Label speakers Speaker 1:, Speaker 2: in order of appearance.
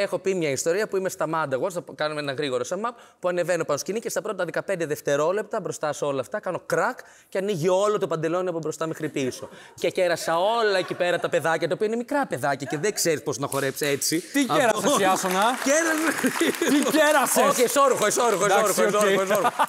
Speaker 1: Έχω πει μια ιστορία που είμαι στα Mad Awards, θα κάνουμε ένα γρήγορο σαμάπ που ανεβαίνω πάνω σκηνή και στα πρώτα 15 δευτερόλεπτα μπροστά σε όλα αυτά κάνω crack και ανοίγει όλο το παντελόνι από μπροστά μέχρι πίσω. Και κέρασα όλα εκεί πέρα τα παιδάκια, τα οποία είναι μικρά παιδάκια και δεν ξέρεις πώς να χορέψει έτσι. Τι κέρασες, Ιάσονα.
Speaker 2: Τι κέρασες. Όχι, εσόρουχο, εσόρουχο, εσόρουχο.